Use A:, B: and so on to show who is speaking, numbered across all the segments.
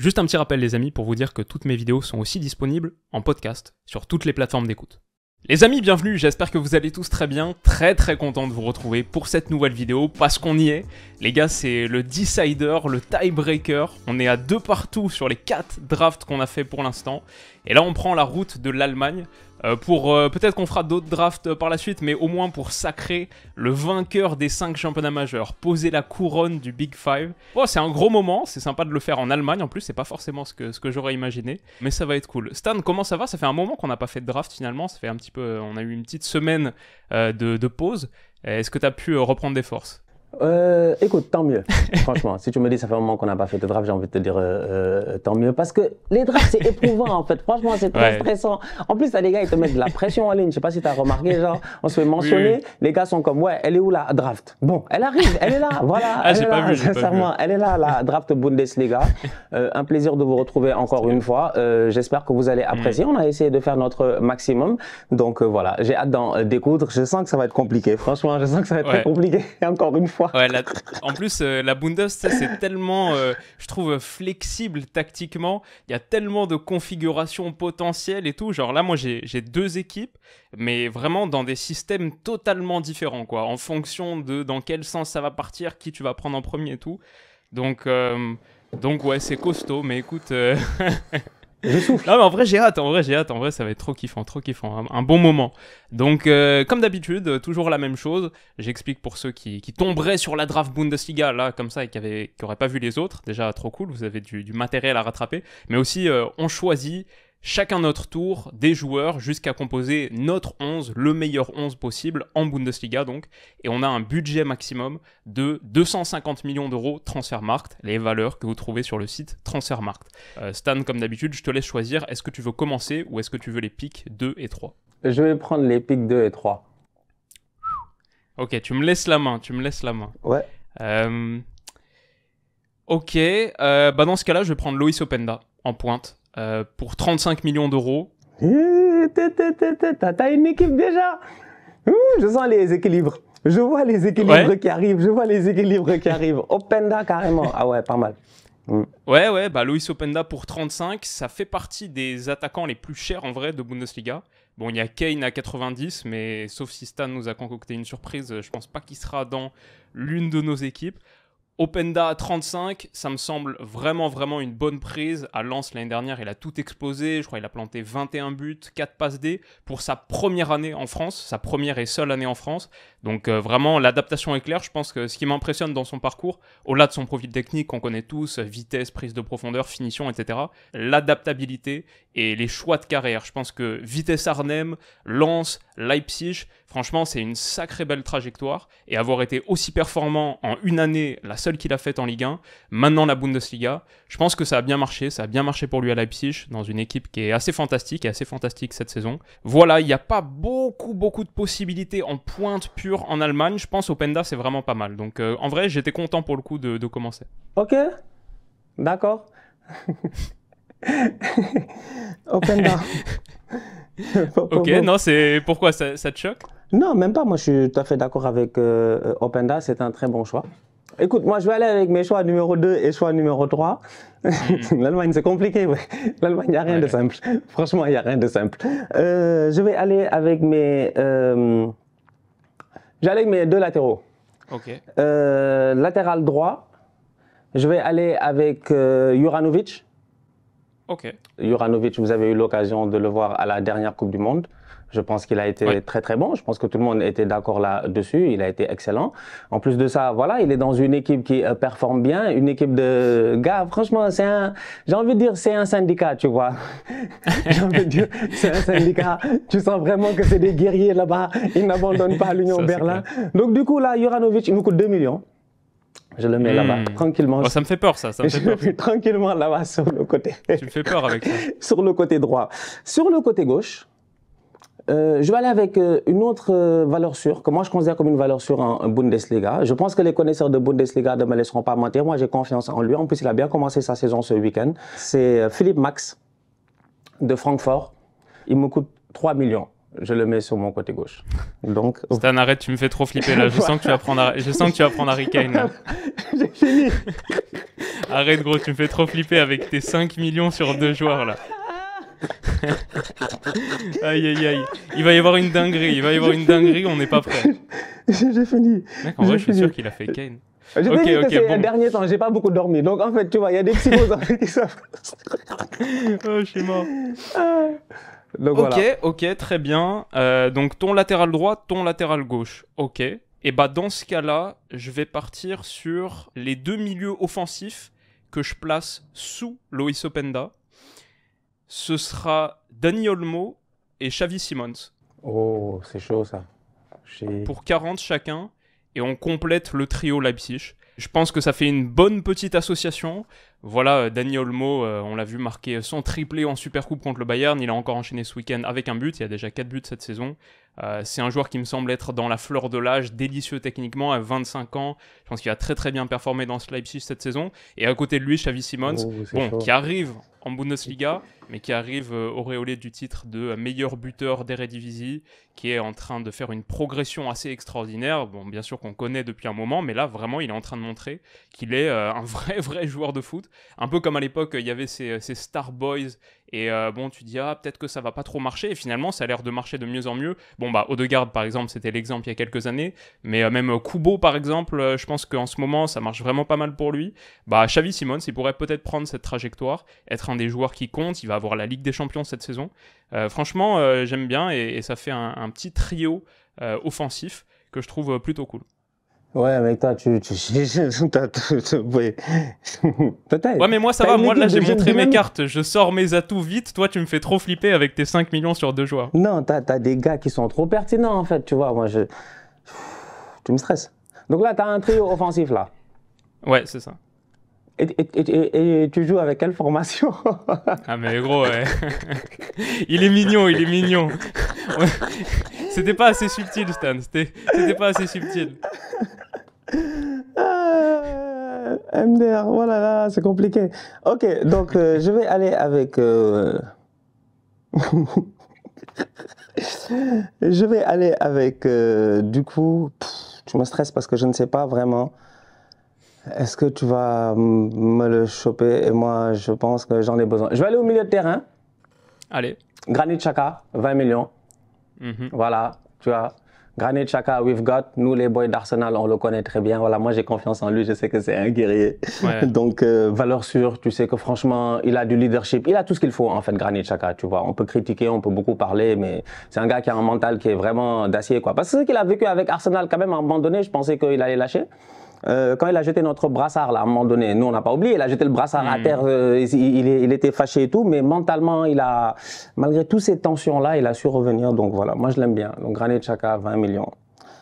A: Juste un petit rappel les amis pour vous dire que toutes mes vidéos sont aussi disponibles en podcast sur toutes les plateformes d'écoute. Les amis, bienvenue, j'espère que vous allez tous très bien, très très content de vous retrouver pour cette nouvelle vidéo, parce qu'on y est. Les gars, c'est le decider, le tiebreaker, on est à deux partout sur les quatre drafts qu'on a fait pour l'instant, et là on prend la route de l'Allemagne, euh, pour euh, peut-être qu'on fera d'autres drafts euh, par la suite, mais au moins pour sacrer le vainqueur des 5 championnats majeurs, poser la couronne du Big Five. Oh, c'est un gros moment, c'est sympa de le faire en Allemagne en plus, c'est pas forcément ce que, ce que j'aurais imaginé, mais ça va être cool. Stan, comment ça va Ça fait un moment qu'on n'a pas fait de draft finalement, ça fait un petit peu, on a eu une petite semaine de, de pause. Est-ce que tu as pu reprendre des forces
B: euh, écoute, tant mieux. Franchement, si tu me dis ça fait un moment qu'on n'a pas fait de draft, j'ai envie de te dire euh, euh, tant mieux. Parce que les drafts, c'est éprouvant en fait. Franchement, c'est très stressant. En plus, les des gars, ils te mettent de la pression en ligne. Je sais pas si tu as remarqué, genre, on se fait mentionner. Les gars sont comme, ouais, elle est où la draft Bon, elle arrive, elle est là, voilà. Ah, elle est pas là, Elle est là, la draft Bundesliga. un plaisir de vous retrouver encore une fois. J'espère que vous allez apprécier. Mm. On a essayé de faire notre maximum. Donc voilà, j'ai hâte d'en découdre. Je sens que ça va être compliqué. Franchement, je sens que ça va être compliqué. Encore une fois
A: en plus, euh, la Bundes, c'est tellement, euh, je trouve, flexible tactiquement. Il y a tellement de configurations potentielles et tout. Genre là, moi, j'ai deux équipes, mais vraiment dans des systèmes totalement différents, quoi. En fonction de dans quel sens ça va partir, qui tu vas prendre en premier et tout. Donc, euh, donc ouais, c'est costaud, mais écoute. Je souffle. Non, en vrai, j'ai hâte. En vrai, j'ai hâte. En vrai, ça va être trop kiffant, trop kiffant. Un, bon moment. Donc, euh, comme d'habitude, euh, toujours la même chose. J'explique pour ceux qui, qui, tomberaient sur la draft Bundesliga, là, comme ça, et qui n'auraient qui pas vu les autres. Déjà, trop cool. Vous avez du, matériel à rattraper. Mais aussi, euh, on choisit chacun notre tour, des joueurs, jusqu'à composer notre 11, le meilleur 11 possible en Bundesliga donc. Et on a un budget maximum de 250 millions d'euros Transfermarkt, les valeurs que vous trouvez sur le site Transfermarkt. Euh, Stan, comme d'habitude, je te laisse choisir, est-ce que tu veux commencer ou est-ce que tu veux les pics 2 et 3
B: Je vais prendre les pics 2 et 3.
A: Ok, tu me laisses la main, tu me laisses la main. Ouais. Euh, ok, euh, bah dans ce cas-là, je vais prendre Loïs Openda en pointe. Euh, pour 35 millions d'euros.
B: T'as une équipe déjà Je sens les équilibres. Je vois les équilibres qui arrivent. Je vois les équilibres qui arrivent. Openda carrément. Ah ouais, pas mal. Mm.
A: Ouais, ouais, bah Luis Openda pour 35, ça fait partie des attaquants les plus chers en vrai de Bundesliga. Bon, il y a Kane à 90, mais sauf si Stan nous a concocté une surprise, je pense pas qu'il sera dans l'une de nos équipes. Openda 35, ça me semble vraiment vraiment une bonne prise. À Lens l'année dernière, il a tout exposé Je crois qu'il a planté 21 buts, 4 passes D pour sa première année en France, sa première et seule année en France. Donc euh, vraiment l'adaptation est claire. Je pense que ce qui m'impressionne dans son parcours, au-delà de son profil technique qu'on connaît tous, vitesse, prise de profondeur, finition, etc., l'adaptabilité et les choix de carrière. Je pense que Vitesse Arnhem, Lens, Leipzig, Franchement, c'est une sacrée belle trajectoire. Et avoir été aussi performant en une année, la seule qu'il a faite en Ligue 1, maintenant la Bundesliga, je pense que ça a bien marché. Ça a bien marché pour lui à Leipzig, dans une équipe qui est assez fantastique et assez fantastique cette saison. Voilà, il n'y a pas beaucoup, beaucoup de possibilités en pointe pure en Allemagne. Je pense au Penda, c'est vraiment pas mal. Donc euh, en vrai, j'étais content pour le coup de, de commencer.
B: Ok, d'accord. Open ok,
A: non, c'est pourquoi ça, te choque
B: Non, même pas. Moi, je suis tout à fait d'accord avec euh, Openda. C'est un très bon choix. Écoute, moi, je vais aller avec mes choix numéro 2 et choix numéro 3. Hmm. L'Allemagne, c'est compliqué. L'Allemagne, il n'y a rien de simple. Franchement, il n'y a rien de simple. je vais aller avec mes. Euh, J'allais avec mes deux latéraux. Ok. Euh, latéral droit, je vais aller avec Juranovic Ok. Juranovic, vous avez eu l'occasion de le voir à la dernière Coupe du Monde. Je pense qu'il a été très très bon. Je pense que tout le monde était d'accord là-dessus. Il a été excellent. En plus de ça, voilà, il est dans une équipe qui euh, performe bien, une équipe de gars. Franchement, c'est un, j'ai envie de dire, c'est un syndicat, tu vois. j'ai envie de dire, c'est un syndicat. tu sens vraiment que c'est des guerriers là-bas. Ils n'abandonnent pas l'Union Berlin. Donc du coup là, Juranovic, il nous coûte 2 millions. Je le mets là-bas, hmm. tranquillement. Oh, ça me fait peur, ça. ça me je fait peur. le mets tranquillement là-bas sur le côté. Tu me fais peur avec ça. sur le côté droit. Sur le côté gauche, euh, je vais aller avec euh, une autre euh, valeur sûre, que moi je considère comme une valeur sûre en, en Bundesliga. Je pense que les connaisseurs de Bundesliga ne me laisseront pas mentir. Moi, j'ai confiance en lui. En plus, il a bien commencé sa saison ce week-end. C'est Philippe Max de Francfort. Il me coûte 3 millions je le mets sur mon côté gauche. Donc.
A: Stan, arrête, tu me fais trop flipper là. Je sens que tu vas prendre, je sens que tu vas prendre Harry Kane. J'ai fini. arrête, gros, tu me fais trop flipper avec tes 5 millions sur deux joueurs là. aïe aïe aïe. Il va y avoir une dinguerie, il va y avoir une dinguerie, on n'est pas prêt.
B: J'ai fini. en vrai, je suis sûr qu'il a fait Kane.
A: Je ok, ok. Bon.
B: temps, j'ai pas beaucoup dormi. Donc en fait, tu vois, il y a des psychoses qui oh, je suis mort. Ah
A: ok, ok, très bien. Euh, donc ton latéral droit, ton latéral gauche. Ok. Et bah dans ce cas-là, je vais partir sur les deux milieux offensifs que je place sous Loïs Openda. Ce sera Dani Olmo et Xavi Simons.
B: Oh, c'est chaud ça. Pour
A: 40 chacun, et on complète le trio Leipzig. Je pense que ça fait une bonne petite association. Voilà, euh, Dani Olmo, euh, on l'a vu marquer son triplé en Supercoupe contre le Bayern. Il a encore enchaîné ce week-end avec un but. Il y a déjà 4 buts cette saison. Euh, c'est un joueur qui me semble être dans la fleur de l'âge, délicieux techniquement, à 25 ans. Je pense qu'il a très très bien performé dans ce Leipzig cette saison. Et à côté de lui, Xavi Simons, oh, qui arrive en Bundesliga, mais qui arrive auréolé du titre de meilleur buteur d'Eredivisie, qui est en train de faire une progression assez extraordinaire. Bon, bien sûr qu'on connaît depuis un moment, mais là, vraiment, il est en train de montrer qu'il est un vrai, vrai joueur de foot. Un peu comme à l'époque, il y avait ces, Star Boys. Et euh, bon, tu dis, ah, peut-être que ça va pas trop marcher. Et finalement, ça a l'air de marcher de mieux en mieux. Bon, bah, Odegaard, par exemple, c'était l'exemple il y a quelques années. Mais euh, même Kubo, par exemple, euh, je pense qu'en ce moment, ça marche vraiment pas mal pour lui. Bah, Xavi Simons, il pourrait peut-être prendre cette trajectoire, être un des joueurs qui compte. Il va avoir la Ligue des Champions cette saison. franchement, j'aime bien. Et, ça fait un petit trio offensif que je trouve plutôt cool.
B: Ouais, mais toi, tu. tu, tu, ouais. ouais, mais moi, ça va. Moi, là, j'ai montré mes
A: cartes. Je sors mes atouts vite. Toi, tu me fais trop flipper avec tes 5 millions sur deux joueurs.
B: Non, t'as as des gars qui sont trop pertinents, en fait. Tu vois, moi, je. Tu me stresses. Donc là, t'as un trio offensif, là. Ouais, c'est ça. Et, et, et, et, tu joues avec quelle formation Ah mais gros, ouais. il est mignon, il est mignon. C'était pas assez subtil, Stan. C'était pas assez subtil. Ah, MDR, voilà, oh là, c'est compliqué. Ok, donc euh, je vais aller avec. Euh, je vais aller avec. Euh, du coup, tu me stresses parce que je ne sais pas vraiment. Est-ce que tu vas me le choper Et moi, je pense que j'en ai besoin. Je vais aller au milieu de terrain. Allez. Granit Chaka, 20 millions. Mhm. Voilà, tu vois. Granit Chaka, we've got. Nous, les boys d'Arsenal, on le connaît très bien. Voilà, moi, j'ai confiance en lui. Je sais que c'est un guerrier. Donc, euh, valeur sûre. Tu sais que franchement, il a du leadership. Il a tout ce qu'il faut, en fait, Granit Chaka. Tu vois, on peut critiquer, on peut beaucoup parler, mais c'est un gars qui a un mental qui est vraiment d'acier, quoi. Parce que ce qu'il a vécu avec Arsenal, quand même, à un moment donné, je pensais qu'il allait lâcher. Euh, quand il a jeté notre brassard, là, à un moment donné, nous, on n'a pas oublié, il a jeté le brassard à hmm. terre, euh, il, était fâché et tout, mais mentalement, il a, malgré toutes ces tensions-là, il a su revenir. Donc voilà, moi, je l'aime bien. Donc Granit Chaka, 20 millions.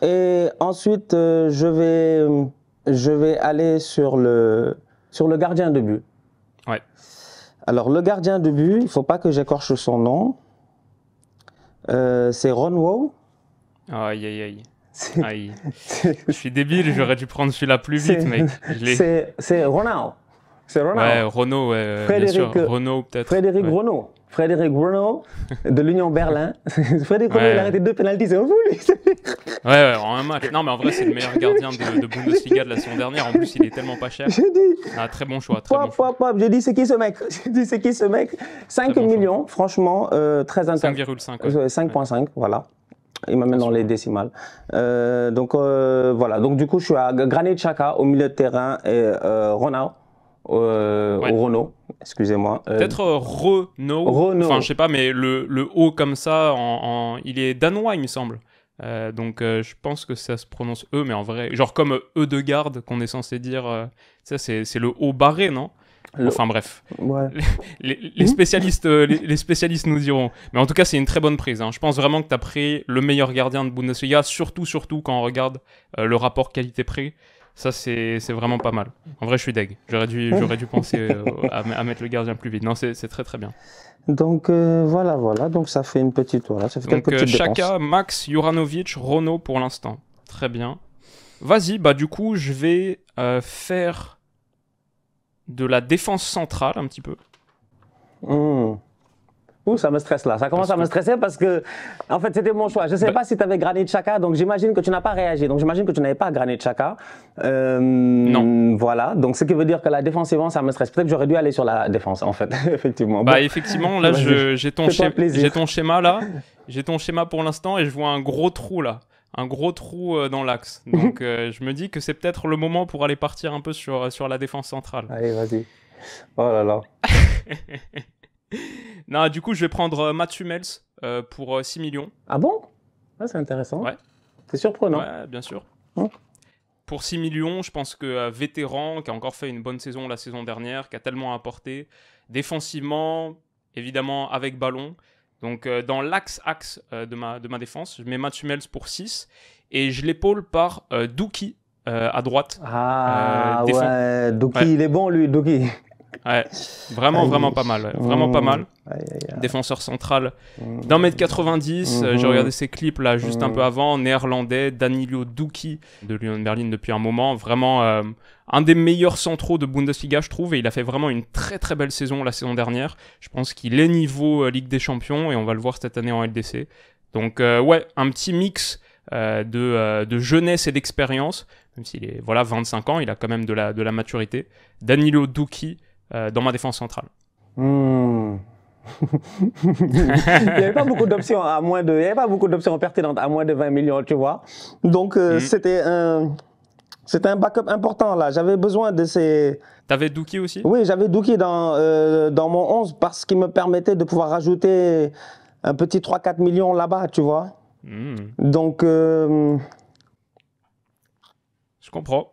B: Et ensuite, euh, je, vais, je vais aller sur le, sur le gardien de but. Ouais. Alors, le gardien de but, il ne faut pas que j'écorche son nom. c'est Ron Wow.
A: Aïe, aïe, aïe. Je suis débile, j'aurais dû prendre celui-là plus vite, mec.
B: C'est Ronaldo. C'est Ronald. Ouais, Renault, ouais, Frédéric, bien sûr. Renault, peut-être. Frédéric ouais. Renault. Frédéric Renault de l'Union Berlin. Frédéric Renault, il a arrêté deux pénalties, c'est fou, lui. ouais,
A: ouais, en un match. Non, mais en vrai, c'est le meilleur gardien de, de, Bundesliga de la saison dernière. En plus, il est tellement pas cher. J'ai dit. Ah, très bon choix. Très
B: pop, bon choix. Pop, J'ai dit, c'est qui ce mec J'ai dit, c'est qui ce mec 5 millions, franchement, euh, très intéressant. 5,5. 5,5, euh, voilà. Il m'amène dans les décimales. Euh, donc euh, voilà, donc du coup je suis à Granit Chaka au milieu de terrain et euh, au euh, Renault, excusez-moi. Peut-être Renault. Enfin, je sais
A: pas, mais le, le O comme ça, en, il est danois, il me semble. donc je pense que ça se prononce E, mais en vrai, genre comme E de garde qu'on est censé dire, ça c'est le O barré, non Enfin bref. Les, hmm spécialistes, euh, les, spécialistes nous diront. Mais en tout cas, c'est une très bonne prise. Hein. Je pense vraiment que tu as pris le meilleur gardien de Bundesliga, surtout, surtout quand on regarde euh, le rapport qualité-prix. Ça, c'est vraiment pas mal. En vrai, je suis deg. J'aurais dû, penser euh, à, mettre le gardien plus vite. Non, c'est très très bien.
B: Donc voilà, voilà. Donc ça fait une petite. Voilà, Donc, Chaka,
A: Max, Juranovic, Renault pour l'instant. Très bien. Vas-y, bah du coup, je vais faire de la défense centrale un petit peu.
B: Hmm. Ouh, ça me stresse là. Ça commence à me stresser parce que, en fait, c'était mon choix. Je ne sais bah pas si tu avais Granit Chaka, donc j'imagine que tu n'as pas réagi. Donc j'imagine que tu n'avais pas Granit Chaka. Euh, non. Voilà. Donc ce qui veut dire que la défensivement, ça me stresse. Peut-être que j'aurais dû aller sur la défense, en fait, effectivement. Bah, effectivement, là, j'ai ton, ton
A: schéma là. J'ai ton schéma pour l'instant et je vois un gros trou là un gros trou euh, dans l'axe. Donc euh, je me dis que c'est peut-être le moment pour aller partir un peu sur, euh, sur la défense centrale.
B: Allez, vas-y. Oh là là.
A: non, du coup, je vais prendre Matt Hummels pour 6 millions. Ah
B: bon ah, C'est intéressant. Ouais. C'est surprenant. Ouais,
A: bien sûr. Hein? pour 6 millions, je pense que vétéran, qui a encore fait une bonne saison la saison dernière, qui a tellement apporté, défensivement, évidemment avec ballon, donc euh, dans l'axe-axe euh, de, ma, de ma défense, je mets ma pour 6 et je l'épaule par euh, Douki euh, à droite.
B: Ah ouais, Douki il est bon lui, Dookie
A: Ouais, vraiment, vraiment pas mal. Vraiment pas mmh. mal. Défenseur central mmh. d'un mètre 90. Mmh. J'ai regardé ses clips là juste un peu avant. Néerlandais, Danilo Duki de Lyon Berlin depuis un moment. Vraiment euh, un des meilleurs centraux de Bundesliga, je trouve. Et il a fait vraiment une très très belle saison la saison dernière. Je pense qu'il est niveau euh, Ligue des Champions et on va le voir cette année en LDC. Donc, euh, ouais, un petit mix. de, de, jeunesse et d'expérience, même s'il est voilà 25 ans, il a quand même de la, de la maturité. Danilo Duki, euh, dans ma défense centrale.
B: Hmm. il n'y avait pas beaucoup d'options à moins de, il y avait pas beaucoup d'options pertinentes à moins de 20 millions, tu vois. Donc euh, hmm. c'était un, c'était un backup important là. J'avais besoin de ces. T'avais Dookie aussi. Oui, j'avais Dookie dans euh, dans mon 11 parce qu'il me permettait de pouvoir rajouter un petit 3-4 millions là-bas, tu vois. Hmm. Donc. Je comprends.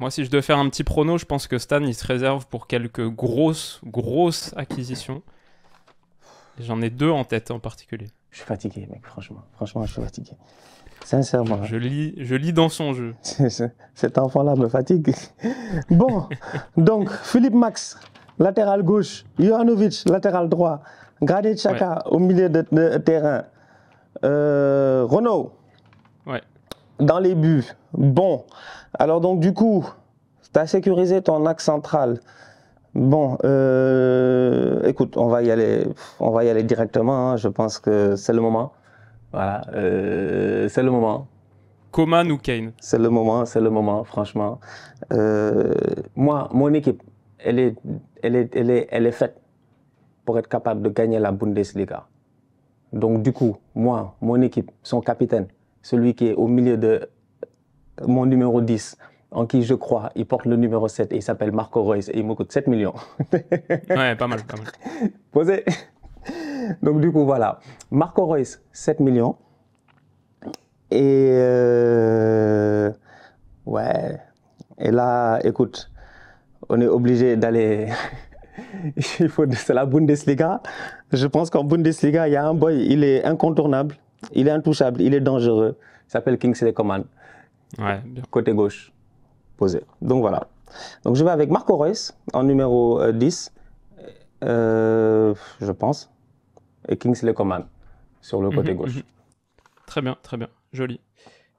A: Moi, si je dois faire un petit prono, je pense que Stan, il se réserve pour quelques grosses, grosses acquisitions. J'en ai deux en tête en particulier.
B: Je suis fatigué, mec, franchement. Franchement, je suis fatigué. Sincèrement. Je lis, je lis dans son jeu. Cet enfant-là me fatigue. Bon, donc, Philippe Max, latéral gauche. Jovanovic, latéral droit. Granit Chaka au milieu de, terrain. Euh, Renault. Ouais. Dans les buts. Bon, alors donc du coup, tu as sécurisé ton axe central. Bon, euh, écoute, on va y aller, on va y aller directement. Hein. Je pense que c'est le moment. Voilà, euh, c'est le moment. Coman ou Kane C'est le moment, c'est le moment, franchement. Euh, moi, mon équipe, elle est, elle, elle, est, elle est faite pour être capable de gagner la Bundesliga. Donc du coup, moi, mon équipe, son capitaine, celui qui est au milieu de mon numéro 10, en qui je crois, il porte le numéro 7 et il s'appelle Marco Reus et il me coûte 7 millions.
A: ouais, pas mal, pas mal.
B: Posé. Donc du coup, voilà. Marco Reus, 7 millions. Et euh, ouais. Et là, écoute, on est obligé d'aller. il faut c'est la Bundesliga. Je pense qu'en Bundesliga, il y a un boy, il est incontournable, il est intouchable, il est dangereux. Il s'appelle Kingsley Coman. Côté gauche, posé. Donc voilà. Donc je vais avec Marco Reus en numéro 10, euh, euh, je pense, et Kingsley Coman sur le mhm, côté mhm. gauche.
A: Très bien, très bien, joli.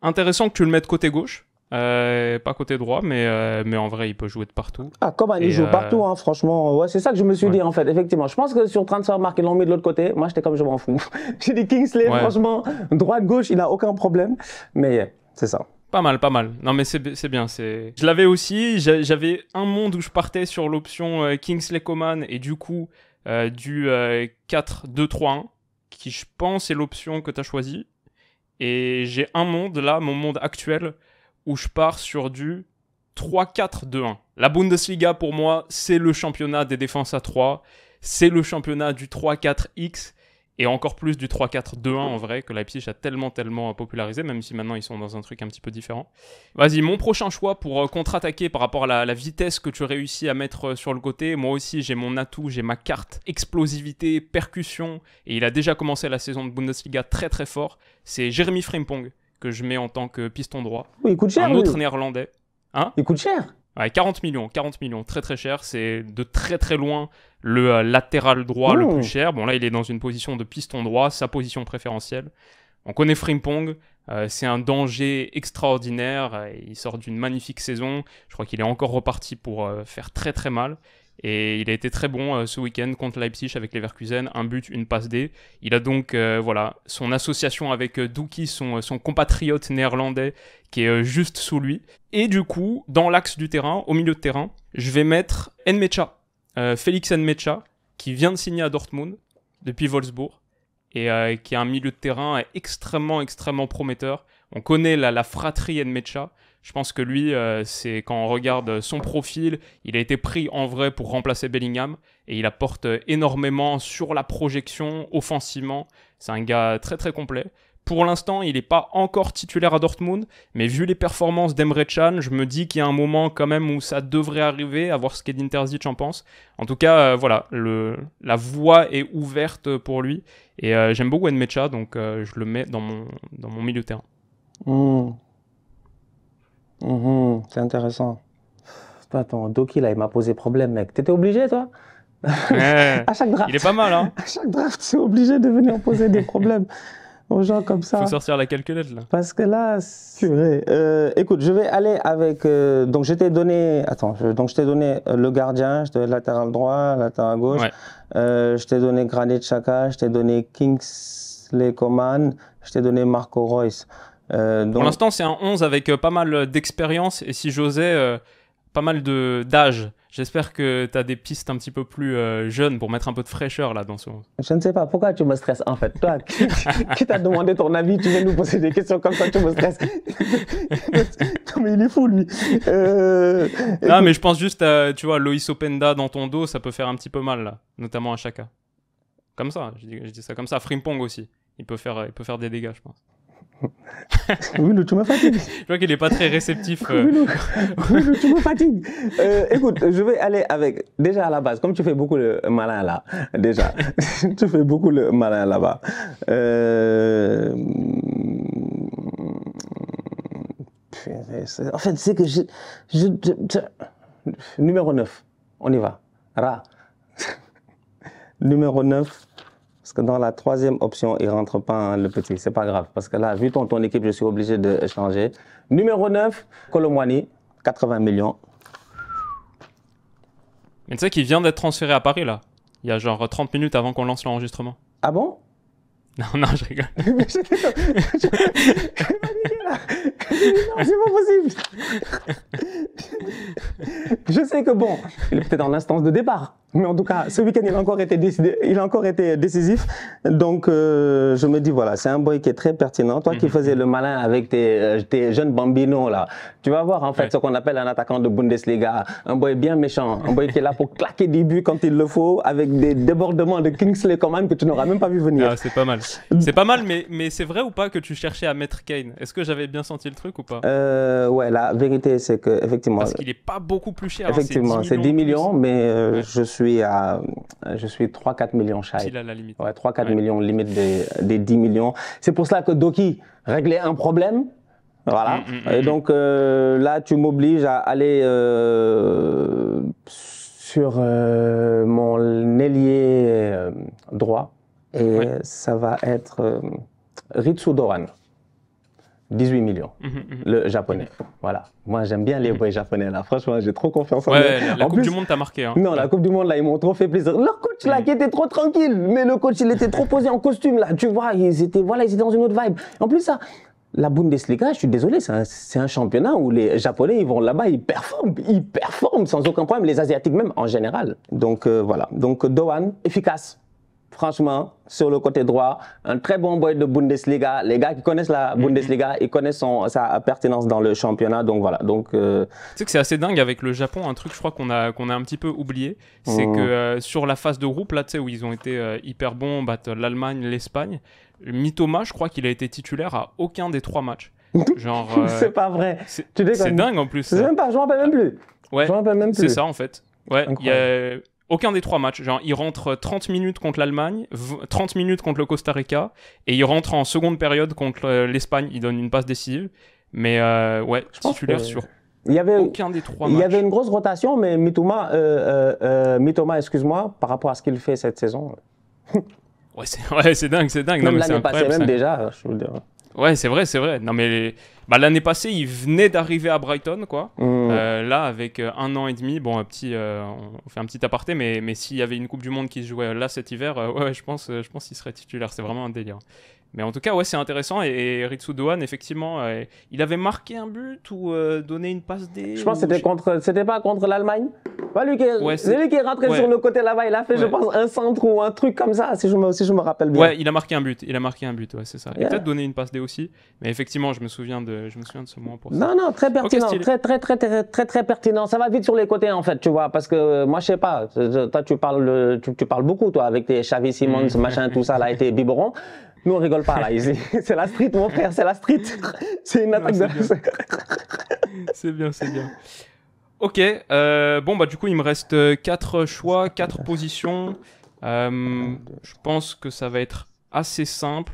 A: Intéressant que tu le mettes côté gauche, euh, pas côté droit, mais, mais en vrai, il peut jouer de partout.
B: Ah, Coman, il joue partout, hein, franchement. Ouais, c'est ça que je me suis dit, en fait, effectivement. Je pense que sur Transfermarkt, Marc, ils l'ont mis de l'autre côté. Moi, j'étais comme, je m'en fous. J'ai dit Kingsley, franchement franchement, droite-gauche, il n'a aucun problème. Mais c'est ça.
A: Pas mal, pas mal. Non, mais c'est bien. Je l'avais aussi. J'avais un monde où je partais sur l'option euh, Kingsley Coman et du coup, euh, du 4-2-3-1, euh, qui je pense est l'option que tu as choisie. Et j'ai un monde, là, mon monde actuel, où je pars sur du 3-4-2-1. La Bundesliga, pour moi, c'est le championnat des défenses à 3. C'est le championnat du 3-4-X et encore plus du 3-4-2-1 en vrai, que Leipzig a tellement, tellement popularisé, même si maintenant ils sont dans un truc un petit peu différent. Vas-y, mon prochain choix pour euh, contre-attaquer par rapport à la, vitesse que tu réussis à mettre euh, sur le côté. Moi aussi, j'ai mon atout, j'ai ma carte explosivité, percussion, et il a déjà commencé la saison de Bundesliga très, très fort. C'est Jérémy Frimpong que je mets en tant que piston droit. Oui, oh, il coûte cher. Un autre néerlandais. Hein il coûte cher. Ouais, 40 millions, 40 millions, très très cher. C'est de très très loin le euh, latéral droit le oh. plus cher. Bon, là, il est dans une position de piston droit, sa position préférentielle. On connaît Frimpong, euh, c'est un danger extraordinaire. Euh, il sort d'une magnifique saison. Je crois qu'il est encore reparti pour faire très très mal. Et il a été très bon ce week-end contre Leipzig avec les Leverkusen, un but, une passe D. Il a donc voilà son association avec Dookie son, son compatriote néerlandais, qui est juste sous lui. Et du coup, dans l'axe du terrain, au milieu de terrain, je vais mettre Enmecha euh, Félix Nmecha, qui vient de signer à Dortmund depuis Wolfsburg et euh, qui est un milieu de terrain extrêmement, extrêmement prometteur. On connaît la, fratrie Nmecha. Je pense que lui, euh, c'est quand on regarde son profil, il a été pris en vrai pour remplacer Bellingham et il apporte énormément sur la projection, offensivement. C'est un gars très très complet. Pour l'instant, il n'est pas encore titulaire à Dortmund, mais vu les performances d'Emre Chan, je me dis qu'il y a un moment quand même où ça devrait arriver, à voir ce qu'Edin Terzic en pense. En tout cas, euh, voilà, la voie est ouverte pour lui, et euh, j'aime beaucoup Enmecha, donc euh, je le mets dans mon, milieu de terrain.
B: Hmm. Hmm, hmm. c'est intéressant. Attends, Doki, là, il m'a posé problème, mec. T'étais obligé, toi à chaque draft. Il est pas mal, hein À chaque draft, c'est obligé de venir poser des problèmes. aux gens comme ça. Il faut sortir la calculette là. Parce que là, Euh, écoute, je vais aller avec. Euh, donc je t'ai donné. Attends, donc je t'ai donné euh, le gardien, je t'ai latéral droit, latéral gauche. Euh, je t'ai donné Granit Chaka, je t'ai donné Kingsley Coman, je t'ai donné Marco Royce. Pour l'instant,
A: c'est un 11 avec pas mal d'expérience et si j'osais, pas mal d'âge. J'espère que tu as des pistes un petit peu plus euh, jeunes pour mettre un peu de fraîcheur là dans ce.
B: Je ne sais pas pourquoi tu me stresses en fait. Toi, qui, t'as demandé ton avis, tu viens nous poser des questions comme ça, tu me stresses. non, mais il est fou lui. Euh, non, mais je pense juste, à,
A: euh, tu vois, Loïs Openda dans ton dos, ça peut faire un petit peu mal là, notamment à Chaka. Comme ça, je dis, ça comme ça. Frimpong aussi, il peut faire, il peut faire des dégâts, je pense tu me fatigues. Je vois qu'il n'est pas très réceptif. Euh.
B: me euh, écoute, je vais aller avec. Déjà à la base, comme tu fais beaucoup le malin là, déjà, tu fais beaucoup le malin là-bas. Euh, en fait, c'est que je... Numéro 9, on y va. Ra. Numéro 9. Parce que dans la troisième option, il ne rentre pas hein, le petit. C'est pas grave. Parce que là, vu ton, ton équipe, je suis obligé de changer. Numéro 9, Colomwani, 80 millions.
A: Mais tu sais qu'il vient d'être transféré à Paris, là. Il y a genre 30 minutes avant qu'on lance l'enregistrement.
B: Ah bon non, non, je rigole. c'est pas possible. je sais que bon, il est peut-être en instance de départ. Mais en tout cas, ce week-end, il a encore été il a encore été décisif. Donc, euh, je me dis voilà, c'est un boy qui est très pertinent. Toi qui mhm. faisais le malin avec tes, euh, jeunes bambinos là, tu vas voir en fait ce qu'on appelle un attaquant de Bundesliga, un boy bien méchant, un boy qui est là pour claquer des buts quand il le faut, avec des débordements de Kingsley Coman que tu n'auras même pas vu venir. Ah, c'est pas mal.
A: C'est pas mal, mais, mais c'est vrai ou pas que tu cherchais à mettre Kane Est-ce que j'avais bien senti le truc ou pas
B: euh, Ouais, la vérité c'est que effectivement. Parce qu'il n'est pas
A: beaucoup plus cher. Hein, effectivement, c'est 10 millions,
B: mais je suis suis à, je suis 3-4 millions chat. limite. Ouais, 3-4 millions, limite des, 10 millions. C'est pour cela que Doki réglait un problème. Voilà. Mm, mm, mm, et donc euh, là, tu m'obliges à aller euh, sur euh, mon ailier droit et ça va être Ritsu Doran. 18 millions, mhm, mhm. le japonais. Voilà. Moi, j'aime bien les boys mhm. japonais, là. Franchement, j'ai trop confiance en eux. la, Coupe du Monde t'a marqué. Hein. Non, la Coupe du Monde, là, ils m'ont trop fait plaisir. Leur coach, là, qui était trop tranquille, mais le coach, il était trop posé en costume, là. Tu vois, ils étaient, voilà, ils étaient dans une autre vibe. En plus, ça, la Bundesliga, je suis désolé, c'est un, championnat où les Japonais, ils vont là-bas, ils performent, ils performent sans aucun problème, les Asiatiques même en général. Donc euh, voilà, donc Dohan, efficace, franchement, sur le côté droit, un très bon boy de Bundesliga. Les gars qui connaissent la mhm. Bundesliga, ils connaissent sa pertinence dans le championnat. Donc voilà. Donc, euh,
A: Tu sais que c'est assez dingue avec le Japon. Un truc, je crois, qu'on a, qu'on a un petit peu oublié. C'est mhm. que euh, sur la phase de groupe, là, tu sais, où ils ont été euh, hyper bons, battent l'Allemagne, l'Espagne, Mitoma, je crois qu'il a été titulaire à aucun des trois matchs. Genre. c'est pas
B: vrai. C'est dingue en plus. C'est même je m'en rappelle même plus. C'est ça en
A: fait aucun des trois matchs. Genre, il rentre 30 minutes contre l'Allemagne, 30 minutes contre le Costa Rica, et il rentre en seconde période contre euh, l'Espagne. Il donne une passe décisive. Mais euh, ouais, je suis sûr
B: il y avait, Aucun des trois Il y avait une grosse rotation, mais euh, Mitoma, excuse-moi, par rapport à ce qu'il fait cette saison.
A: ouais, c'est dingue, c'est dingue. Même l'année passée, même déjà, je Ouais, c'est vrai, c'est vrai. Non, mais bah, l'année passée, il venait d'arriver à Brighton, quoi. Mmh. Euh, là, avec euh, un an et demi, bon, un petit, euh, on fait un petit aparté, mais, mais s'il y avait une Coupe du Monde qui se jouait là cet hiver, ouais, je pense, je pense qu'il serait titulaire. C'est vraiment un délire. Mais en tout cas, ouais, c'est intéressant. Et, Ritsu Dohan, effectivement, euh, il avait marqué un but ou euh, donné une passe
B: des. Je pense que c'était contre. C'était pas contre l'Allemagne c'est lui qui est, rentré sur le côté là-bas. Il a fait, je pense, un centre ou un truc comme ça, si je me, si je me rappelle bien. Ouais,
A: il a marqué un but. Il a marqué un but, ouais, c'est ça. Et peut-être donné une passe D aussi. Mais effectivement, je me souviens de,
B: je me souviens de ce moment pour Non, non, très pertinent. très, très, très, très, très, très, pertinent. Ça va vite sur les côtés, en fait, tu vois. Parce que euh, moi, je sais pas. Toi, tu parles, tu, parles beaucoup, toi, avec tes Chavis Simons, mm. machin, tout ça, là, et tes biberons. Nous, on rigole pas, là, c'est la street, mon frère, c'est la street. C'est une attaque de... c'est bien, c'est bien.
A: Ok, euh, bon, bah, du coup, il me reste 4 euh, choix, 4 positions. Euh, je pense que ça va être assez simple.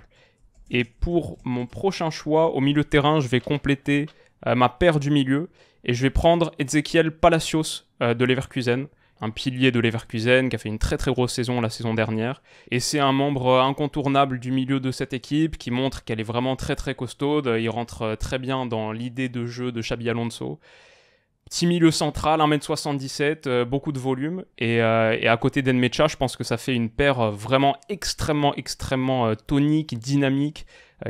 A: Et pour mon prochain choix, au milieu terrain, je vais compléter ma paire du milieu. Et je vais prendre Ezekiel Palacios de Leverkusen un pilier de l'Everkusen qui a fait une très très grosse saison la saison dernière. Et c'est un membre incontournable du milieu de cette équipe qui montre qu'elle est vraiment très très costaude. Il rentre euh, très bien dans l'idée de jeu de Xabi Alonso. Petit milieu central, 1m77, euh, beaucoup de volume. Euh, et, à côté d'Enmecha, je pense que ça fait une paire vraiment extrêmement, extrêmement tonique, dynamique,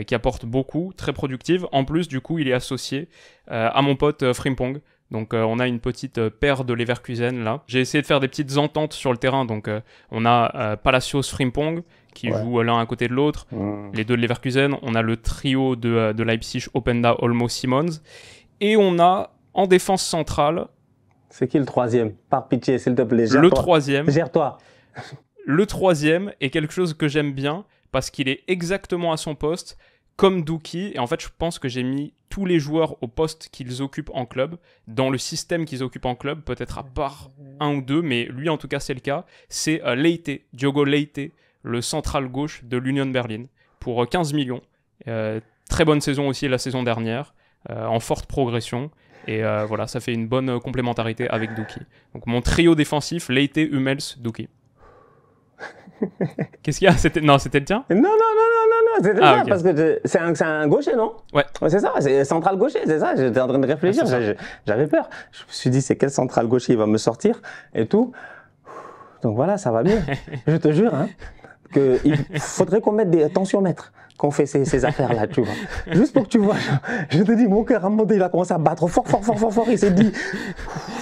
A: qui apporte beaucoup, très productive. En plus, du coup, il est associé à mon pote Frimpong. Donc euh, on a une petite euh, paire de Leverkusen là. J'ai essayé de faire des petites ententes sur le terrain. Donc euh, on a Palacios Frimpong qui joue l'un à côté de l'autre. Mmh. Les deux de Leverkusen. On a le trio de, Leipzig, Openda, Olmo, Simons. Et on a en défense centrale. C'est qui le troisième Par
B: pitié, s'il te plaît. le troisième.
A: Gère-toi. le troisième est quelque chose que j'aime bien parce qu'il est exactement à son poste comme Dookie. Et en fait, je pense que j'ai mis tous les joueurs au poste qu'ils occupent en club, dans le système qu'ils occupent en club, peut-être à part un ou deux, mais lui en tout cas c'est le cas, c'est euh, Leite, Diogo Leite, le central gauche de l'Union Berlin, pour 15 euh, millions. Euh, très bonne saison aussi la saison dernière, en forte progression. Et voilà, ça fait une bonne complémentarité avec Duki. Donc mon trio défensif, Leite, Hummels, Duki. Qu'est-ce qu'il y a Non,
B: c'était le tien Non, non, c'est ah, parce que c'est un, gaucher, non Ouais. c'est ça, c'est central gaucher, c'est ça. J'étais en train de réfléchir, ah, j'avais peur. Je me suis dit, c'est quel central gaucher il va me sortir et tout. Donc voilà, ça va bien, je te jure, hein, que il faudrait qu'on mette des tensiomètres qu'on fait ces, affaires-là, tu vois. Juste pour que tu vois, je te dis, mon cœur moment donné, il a commencé à battre fort, fort, fort, fort, fort. Il s'est dit,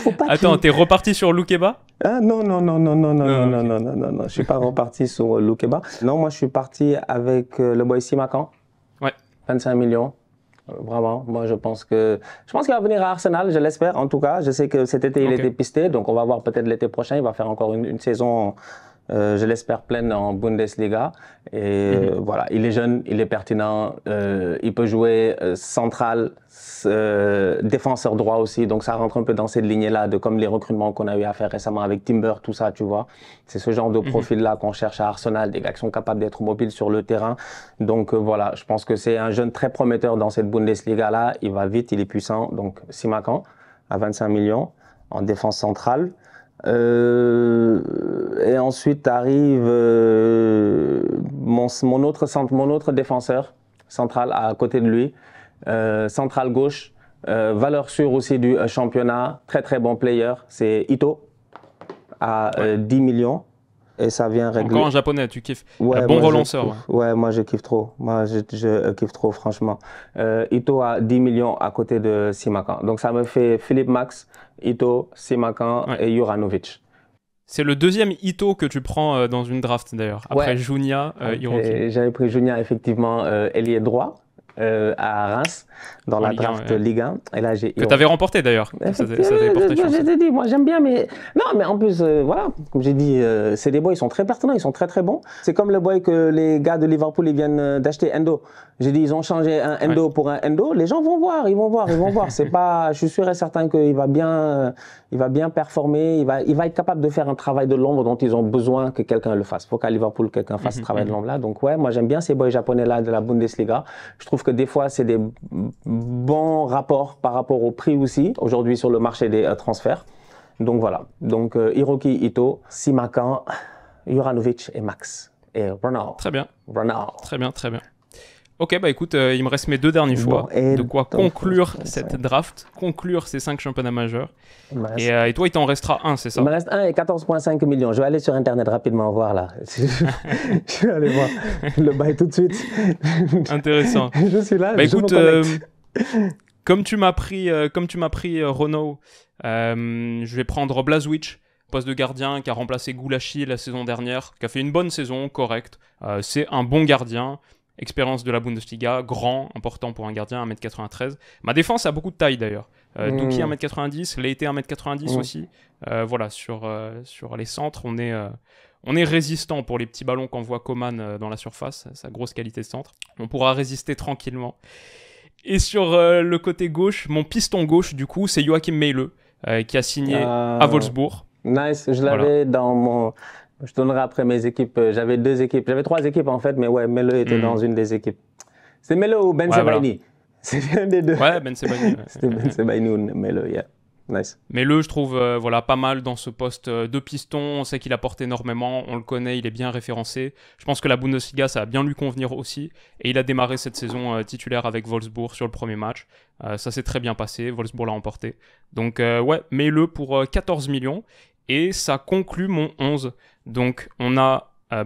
B: faut pas Attends, t'es reparti sur Lukeba ah, non, non, non, non, non, non, ah, non, non, non, non, non, non, je suis pas reparti sur euh, Lukeba. Non, moi, je suis parti avec euh, le boy Macan. Ouais. 25 millions. Euh, vraiment, moi je pense que je pense qu'il va venir à Arsenal, je l'espère en tout cas. Je sais que cet été il est était pisté, donc on va voir peut-être l'été prochain, il va faire encore une, une saison euh, je l'espère plein en Bundesliga. Et mhm. euh, voilà, il est jeune, il est pertinent, euh, il peut jouer central, défenseur droit aussi. Donc ça rentre un peu dans cette lignée-là, de comme les recrutements qu'on a eu à faire récemment avec Timber, tout ça, tu vois. C'est ce genre de mhm. profil-là qu'on cherche à Arsenal, des gars qui sont capables d'être mobiles sur le terrain. Donc voilà, je pense que c'est un jeune très prometteur dans cette Bundesliga-là. Il va vite, il est puissant. Donc Simacan à 25 millions en défense centrale. Euh, et ensuite arrive euh, mon, autre, mon autre défenseur central à côté de lui, euh, central gauche, valeur sûre aussi du championnat, très très bon player, c'est Ito à 10 millions et ça vient régler. Encore en
A: japonais, tu kiffes. bon relanceur.
B: Ouais. moi je kiffe trop. Moi je, euh, kiffe trop, franchement. Euh, Ito a 10 millions à côté de Simakan. Donc ça me fait Philippe Max, Ito, Simakan et Juranovic.
A: C'est le deuxième Ito que tu prends euh, dans une draft d'ailleurs, après Junia,
B: J'avais pris Junia effectivement, euh, droit. Euh, à Reims dans la draft Ligue 1. Et là, j'ai que t'avais
A: remporté d'ailleurs.
B: j'ai dit, moi j'aime bien, mais non, mais en plus, euh, voilà, comme j'ai dit, ces euh, c'est des boys, ils sont très pertinents, ils sont très très bons. C'est comme le boy que les gars de Liverpool ils viennent d'acheter Endo. J'ai dit, ils ont changé un Endo pour un Endo. Les gens vont voir, ils vont voir, ils vont voir. C'est pas, je suis sûr et certain qu'il va bien, il va bien performer, il va, il va être capable de faire un travail de l'ombre dont ils ont besoin que quelqu'un le fasse. Faut qu'à Liverpool quelqu'un fasse mhm, ce travail de mhm. l'ombre là. Donc ouais, moi j'aime bien ces boys japonais là de la Bundesliga. Je trouve que des fois, c'est des bons rapports par rapport au prix aussi, aujourd'hui sur le marché des euh, transferts. Donc voilà, donc euh, Hiroki Ito, Simakan, Juranovic et Max. Et Ronald. Très bien. Ronald. Très bien, très bien.
A: Ok, bah écoute, euh, il me reste mes deux derniers choix. de quoi conclure cette draft, conclure ces cinq championnats majeurs. Euh, et, toi, il t'en restera un, c'est ça Il me reste
B: un et 14,5 millions. Je vais aller sur Internet rapidement voir là. je vais aller voir le bail tout de suite. Intéressant. je suis là. Bah écoute, euh,
A: comme tu m'as pris, comme tu m'as pris Renault, je vais prendre Blazwich poste de gardien qui a remplacé Goulashi la saison dernière, qui a fait une bonne saison, correcte. c'est un bon gardien expérience de la Bundesliga, grand, important pour un gardien, 1m93. Ma défense a beaucoup de taille d'ailleurs. Duki Douki 1m90, Leite 1m90 mmh. aussi. Euh, voilà, sur, euh, sur les centres, on est, euh, on est résistant pour les petits ballons qu'envoie Coman dans la surface, sa grosse qualité de centre. On pourra résister tranquillement. Et sur le côté gauche, mon piston gauche, du coup, c'est Joachim Mele qui a signé ah. à Wolfsburg.
B: Nice, je l'avais dans mon je tournerai après mes équipes. Euh, j'avais deux équipes. J'avais trois équipes en fait, mais ouais, Melo était hmm. dans une des équipes. C'est Melo ou Ben C'est l'un des deux. Ouais, Ben Sebaini. C'était Ben Sebaini ou Melo, yeah. Nice.
A: Mais je trouve, euh, voilà, pas mal dans ce poste euh, de piston. On sait qu'il apporte énormément, on le connaît, il est bien référencé. Je pense que la Bundesliga, ça va bien lui convenir aussi. Et il a démarré cette saison titulaire avec Wolfsburg sur le premier match. ça s'est très bien passé, Wolfsburg l'a emporté. Donc ouais, Melo pour 14 millions et ça conclut mon 11. Donc on a euh,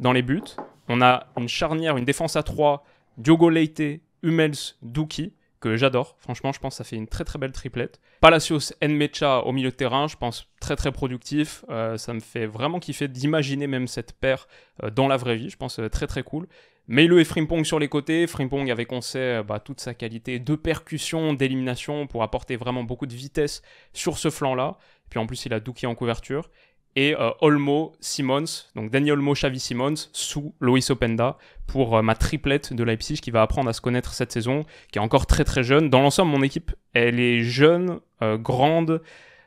A: dans les buts, on a une charnière, une défense à 3, Diogo Leite, Hummels, Duki, que j'adore. Franchement, je pense que ça fait une très très belle triplette. Palacios, Nmecha au milieu de terrain, je pense très très productif. Euh, ça me fait vraiment kiffer d'imaginer même cette paire euh, dans la vraie vie. Je pense euh, très très cool. Meilo et Frimpong sur les côtés. Frimpong avec, on sait, bah, toute sa qualité de percussion, d'élimination pour apporter vraiment beaucoup de vitesse sur ce flanc-là. Et puis en plus, il a Douki en couverture. Et euh, Olmo Simons, donc Daniel Olmo, Xavi Simons, sous Loïs Openda, pour euh, ma triplette de Leipzig qui va apprendre à se connaître cette saison, qui est encore très très jeune. Dans l'ensemble, mon équipe, elle est jeune, euh, grande,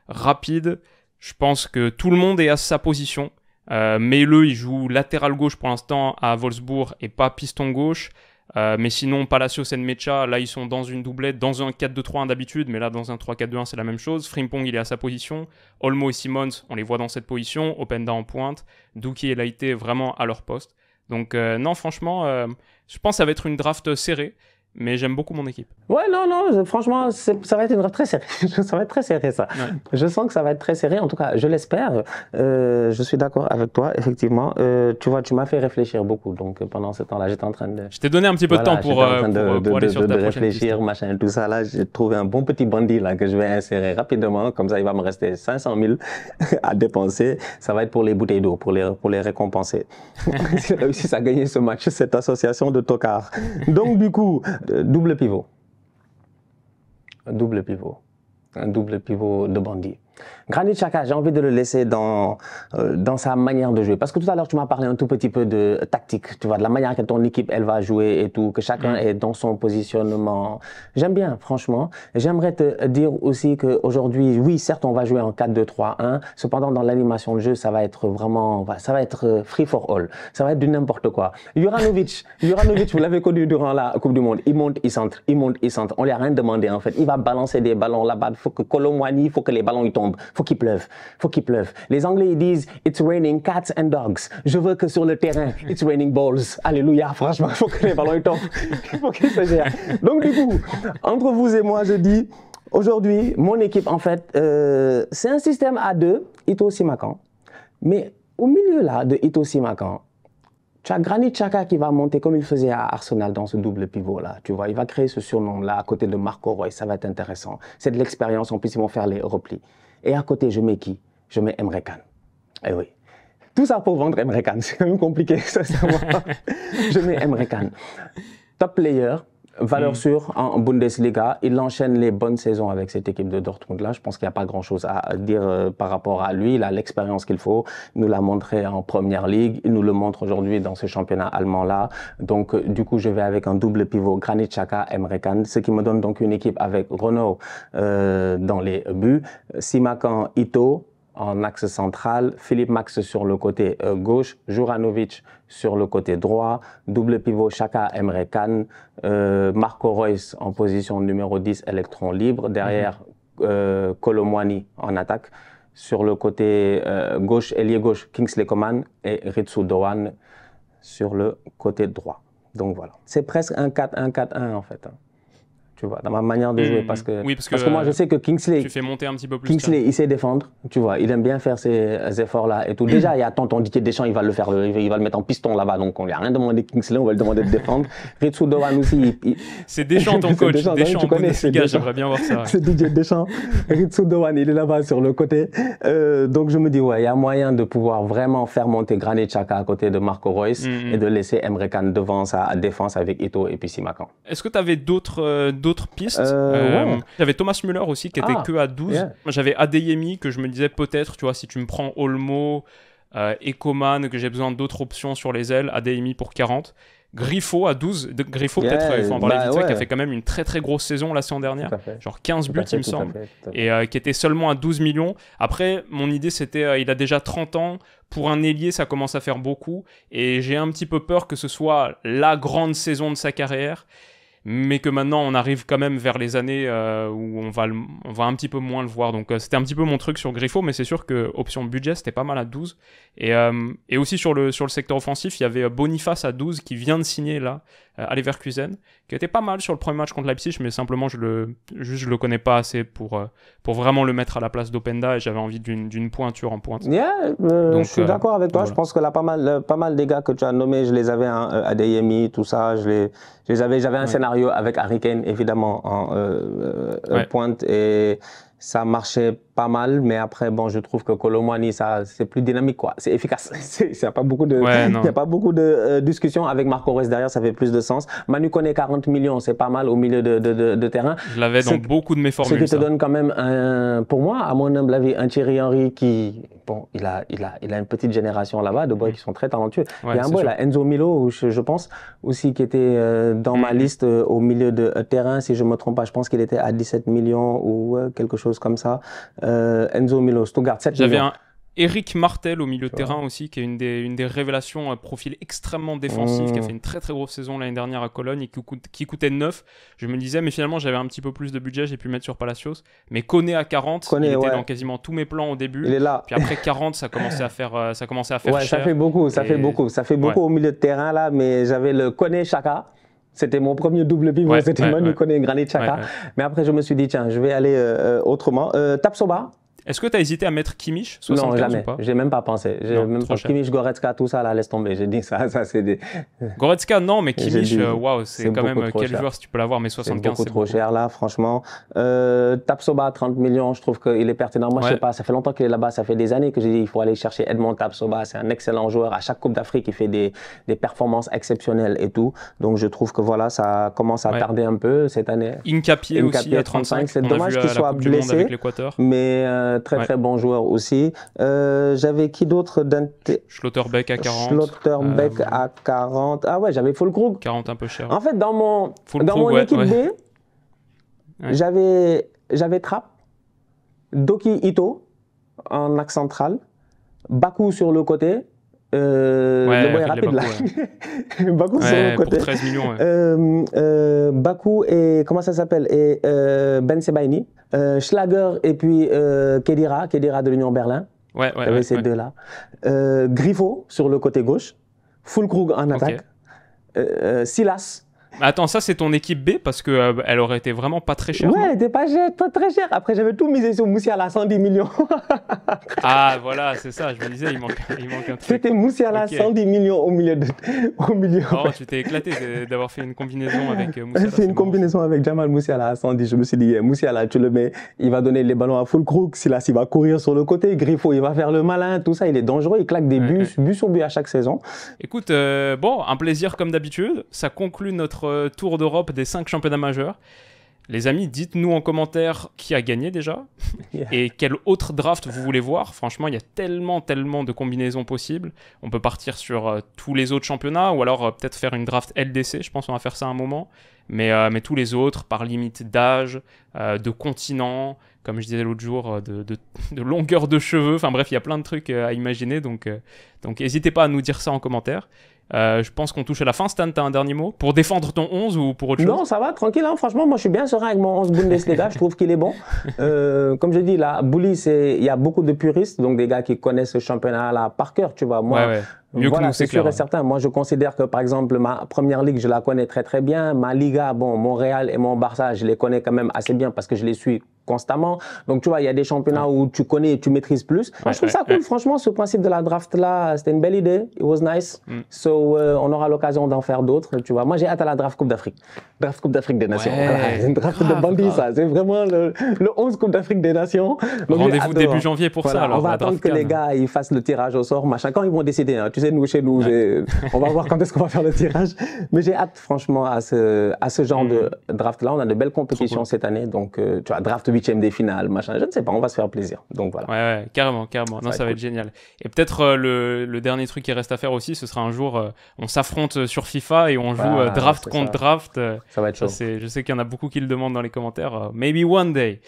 A: rapide. Je pense que tout le monde est à sa position. Euh, mais le, il joue latéral gauche pour l'instant à Wolfsburg et pas piston gauche. Euh, mais sinon, Palacios et Mecha, là, ils sont dans une doublette, dans un 4-2-3-1 d'habitude, mais là, dans un 3-4-2-1, c'est la même chose. Frimpong, il est à sa position. Olmo et Simmons, on les voit dans cette position. Openda en pointe. Dookie et Laïté, vraiment à leur poste. Donc, euh, non, franchement, euh, je pense que ça va être une draft serrée mais j'aime beaucoup mon équipe.
B: Ouais, non, non, franchement, ça va être une très serrée. ça va être très serré, ça. Je sens que ça va être très serré. En tout cas, je l'espère. Euh, je suis d'accord avec toi, effectivement. Euh, tu vois, tu m'as fait réfléchir beaucoup. Donc, euh, pendant ce temps-là, j'étais en train de. Je t'ai donné un petit peu de temps pour, de, pour, de, réfléchir, machin, tout ça. Là, j'ai trouvé un bon petit bandit là que je vais insérer rapidement. Comme ça, il va me rester 500 000 à dépenser. Ça va être pour les bouteilles d'eau, pour les, pour les récompenser. J'ai réussi à gagner ce match, cette association de tocards. Donc, du coup, euh, double pivot. Un double pivot. Un double pivot de bandit. Granit Chaka, j'ai envie de le laisser dans, euh, dans sa manière de jouer. Parce que tout à l'heure, tu m'as parlé un tout petit peu de tactique, tu vois, de la manière que ton équipe, elle va jouer et tout, que chacun mm. est dans son positionnement. J'aime bien, franchement. J'aimerais te dire aussi qu'aujourd'hui, oui, certes, on va jouer en 4-2-3-1. Cependant, dans l'animation de jeu, ça va être vraiment, ça va être euh, free for all. Ça va être du n'importe quoi. Juranovic, Juranovic, vous l'avez connu durant la Coupe du Monde. Il monte, il centre, il monte, il centre. On lui a rien demandé, en fait. Il va balancer des ballons là-bas. Il faut que Colomwani, il faut que les ballons ils tombent faut qu'il pleuve, faut qu'il pleuve. Les Anglais ils disent it's raining cats and dogs. Je veux que sur le terrain it's raining balls. Alléluia, franchement, faut que les ballons ils faut Donc du coup, entre vous et moi, je dis aujourd'hui, mon équipe en fait, euh, c'est un système à deux, Ito Simakan, mais au milieu là de Ito Simakan, tu as Granit Chaka qui va monter comme il faisait à Arsenal dans ce double pivot là. Tu vois, il va créer ce surnom là à côté de Marco Roy. Ça va être intéressant. C'est de l'expérience. En plus, ils vont faire les replis. Et à côté, je mets qui Je mets Emre Eh oui. Tout ça pour vendre Emre C'est quand même compliqué, ça. je mets Emre Top player, Valeur mm. sûre hein, en Bundesliga, il enchaîne les bonnes saisons avec cette équipe de Dortmund là. Je pense qu'il n'y a pas grand chose à dire euh, par rapport à lui. Il a l'expérience qu'il faut. Il nous l'a montré en première ligue. Il nous le montre aujourd'hui dans ce championnat allemand là. Donc, euh, du coup, je vais avec un double pivot Granit Xhaka, Emre Can, ce qui me donne donc une équipe avec Renault euh, dans les buts, Simakan, Ito, en axe central, Philippe Max sur le côté euh, gauche, Juranovic sur le côté droit, double pivot Chaka Emre euh, Marco Reus en position numéro 10, électron libre, derrière mm en attaque, sur le côté gauche, ailier gauche, Kingsley Coman et Ritsu Doan sur le côté droit. Donc voilà, c'est presque un 4-1-4-1 en fait. Hein tu vois, dans ma manière de jouer. Mmh. parce que, parce, que, moi, je sais que Kingsley. Tu fais monter un petit peu plus. Kingsley, il sait défendre, tu vois, il aime bien faire ses efforts-là et tout. Mmh. Déjà, il y a dit que Deschamps, il va le faire, il va, le mettre en piston là-bas. Donc, on lui a rien demandé Kingsley, on va le demander de défendre. Ritsu Dovan aussi. C'est Deschamps, ton coach. Deschamps, Deschamps, tu connais, j'aimerais bien voir ça. c'est DJ Deschamps. Ritsu Dovan, il est là-bas sur le côté. Euh, donc, je me dis, ouais, il y a moyen de pouvoir vraiment faire monter Granit chaka à côté de Marco Royce mmh, et de laisser Emre devant sa défense avec Ito et puis Simakan.
A: Est-ce que tu avais d'autres. Euh, d'autres pistes. Euh, euh, j'avais Thomas Müller aussi qui était ah, que à 12. J'avais Adeyemi que je me disais peut-être, tu vois, si tu me prends Olmo, Ecoman, euh, que j'ai besoin d'autres options sur les ailes, Adeyemi pour 40. Griffo à 12. De, Griffo, peut-être, il en bah qui a fait quand même une très très grosse saison la saison dernière. Genre 15 buts, il me semble. et qui était seulement à 12 millions. Après, mon idée, c'était il a déjà 30 ans. Pour un ailier, ça commence à faire beaucoup. Et j'ai un petit peu peur que ce soit la grande saison de sa carrière mais que maintenant on arrive quand même vers les années euh, où on va, va un petit peu moins le voir. Donc euh, c'était un petit peu mon truc sur Griffo, mais c'est sûr que option budget c'était pas mal à 12. Euh, et, aussi sur le, sur le secteur offensif, il y avait Boniface à 12 qui vient de signer là vers euh, Leverkusen, qui était pas mal sur le premier match contre Leipzig, mais simplement je le, je le connais pas assez pour, euh, pour vraiment le mettre à la place d'Openda et j'avais envie d'une pointure en pointe. Yeah, euh, donc, je suis d'accord avec toi. Je
B: pense que là, pas mal, pas mal des gars que tu as nommés, je les avais, à hein, tout ça, je les, je les avais. J'avais un scénario avec Harry Kane, évidemment, en pointe et ça marchait pas mal, mais après, bon, je trouve que Colomani, ça, c'est plus dynamique, quoi. C'est efficace. Il n'y a pas beaucoup de, a pas beaucoup de euh, discussions. Avec Marco Reus derrière, ça fait plus de sens. Manu connaît 40 millions, c'est pas mal au milieu de, de, terrain. Je l'avais dans beaucoup de mes formules. Ce qui te donne quand même, un, pour moi, à mon humble avis, un Thierry Henry qui, bon, il a, il a, il a une petite génération là-bas de boys mm. qui sont très talentueux. il y a un boy, là, Enzo Milo, je, pense, aussi, qui était euh, dans mm. ma liste euh, au milieu de terrain. Si je me trompe pas, je pense qu'il était à 17 millions ou quelque chose comme ça. Euh, Enzo Milo, 7 J'avais un
A: Eric Martel au milieu de terrain aussi, qui est une des, une des révélations, profil extrêmement défensif, qui a mmh. fait une très très grosse saison l'année dernière à Cologne et qui, coûte, qui, coûtait 9. Je me disais, mais finalement j'avais un petit peu plus de budget, j'ai pu mettre sur Palacios. Mais Kone à 40, il était dans quasiment tous mes plans au début. Il est là. Puis après 40, ça commençait à faire, euh, ça commençait à faire Ça fait beaucoup, ça fait beaucoup, ça fait beaucoup
B: au milieu de terrain là, mais j'avais le Kone Chaka. C'était mon premier double pivot, c'était Manu connais et Granit Chaka. Mais après, je me suis dit, tiens, je vais aller euh, autrement. Euh, Tapsoba, est-ce que tu as hésité à mettre Kimmich 75 Non, jamais. J'ai même pas pensé. J'ai même Goretzka, tout ça, là, laisse tomber. J'ai dit ça, ça c'est des.
A: Goretzka, non, mais Kimmich, euh, waouh, c'est quand même quel joueur si tu peux l'avoir, mais 75 c'est beaucoup trop
B: cher là, franchement. Euh, Tapsoba, 30 millions, je trouve qu'il est pertinent. Moi, je sais pas, ça fait longtemps qu'il est là-bas, ça fait des années que j'ai dit il faut aller chercher Edmond Tapsoba. C'est un excellent joueur. À chaque Coupe d'Afrique, il fait des, performances exceptionnelles et tout. Donc, je trouve que voilà, ça commence à tarder un peu cette année. Incapié, aussi 35. C'est dommage qu'il soit blessé. Mais euh, très très bon joueur aussi. Euh, j'avais qui d'autre
A: Schlotterbeck à 40.
B: Schlotterbeck euh, à 40. Ah ouais, j'avais Fulkrug.
A: 40 un peu cher.
B: En fait, dans mon, dans mon équipe B, j'avais, j'avais Trapp, Doki Ito en axe central, Baku sur le côté. Euh, le rapide Baku, là. sur le côté. millions. Euh, Baku et comment ça s'appelle et Ben Sebaini euh, Schlager et puis euh, Kedira, Kedira de l'Union Berlin. Ouais, ces deux-là. Euh, sur le côté gauche. Fulkrug en attaque. Silas
A: attends, ça c'est ton équipe B parce que euh, elle aurait été vraiment pas très chère. Ouais,
B: elle était pas très chère. Après, j'avais tout misé sur Moussiala à 110 millions.
A: ah voilà, c'est ça. Je me disais, il manque, il manque un truc. C'était Moussiala à 110
B: millions au milieu de, au milieu. Oh, tu
A: t'es éclaté d'avoir fait une combinaison avec euh, Moussiala.
B: fait une combinaison avec Jamal Moussiala à 110. Je me suis dit, eh, Moussiala, tu le mets, il va donner les ballons à Fulcrook. là, il va courir sur le côté. Griffo, il va faire le malin. Tout ça, il est dangereux. Il claque des buts, but sur but à chaque saison.
A: Écoute, euh, bon, un plaisir comme d'habitude. Ça conclut notre euh, tour d'Europe des 5 championnats majeurs. Les amis, dites-nous en commentaire qui a gagné déjà et quel autre draft vous voulez voir. Franchement, il y a tellement, tellement de combinaisons possibles. On peut partir sur euh, tous les autres championnats ou alors euh, peut-être faire une draft LDC. Je pense qu'on va faire ça un moment. Mais, tous les autres, par limite d'âge, de continent, comme je disais l'autre jour, de, longueur de cheveux. Enfin bref, il y a plein de trucs à imaginer. Donc donc n'hésitez pas à nous dire ça en commentaire. Euh, je pense qu'on touche à la fin. Stan, tu as un dernier mot Pour défendre ton 11 ou pour autre chose Non, ça
B: va, tranquille. Hein. Franchement, moi, je suis bien serein avec mon 11 Bundesliga. je trouve qu'il est bon. Euh, comme je dis, la bully, il y a beaucoup de puristes, donc des gars qui connaissent ce championnat-là par cœur, tu vois. Moi, Mieux voilà, c'est sûr et certain. Moi, je considère que, par exemple, ma première ligue, je la connais très très bien. Ma Liga, bon, Montréal et mon Barça, je les connais quand même assez bien parce que je les suis constamment. Donc, tu vois, il y a des championnats où tu connais et tu maîtrises plus. Moi, je trouve ça cool. Franchement, ce principe de la draft là, c'était une belle idée. It was nice. Mm. So, euh, on aura l'occasion d'en faire d'autres. Tu vois, moi, j'ai hâte à la draft Coupe d'Afrique. Draft Coupe d'Afrique des Nations. une draft de ah, bandit ça. C'est vraiment le, 11 Coupe d'Afrique des Nations. Rendez-vous début janvier pour ça. Alors, on va attendre que les gars ils fassent le tirage au sort, machin. Quand ils vont décider, hein, nous, chez nous, on va voir quand est-ce qu'on va faire le tirage. Mais j'ai hâte, franchement, à ce, à ce genre mm. de draft-là. On a de belles compétitions cette année. Donc, euh, tu vois, draft 8e des finales, machin. Je ne sais pas, on va se faire plaisir. Donc, voilà.
A: Ouais, carrément, carrément. Ça non, va ça va être, génial. Et peut-être euh, le, dernier truc qui reste à faire aussi, ce sera un jour, euh, on s'affronte sur FIFA et on joue draft contre draft. ça va être chaud. je sais qu'il y en a beaucoup qui le demandent dans les commentaires. maybe one day.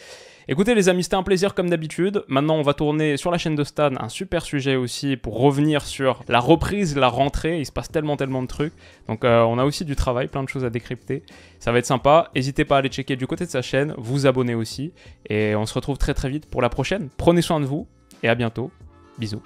A: Écoutez les amis, c'était un plaisir comme d'habitude. Maintenant, on va tourner sur la chaîne de Stan un super sujet aussi pour revenir sur la reprise, la rentrée. Il se passe tellement, tellement de trucs. Donc, euh, on a aussi du travail, plein de choses à décrypter. Ça va être sympa. N'hésitez pas à aller checker du côté de sa chaîne, vous abonner aussi. Et on se retrouve très, très vite pour la prochaine. Prenez soin de vous et à bientôt.
B: Bisous.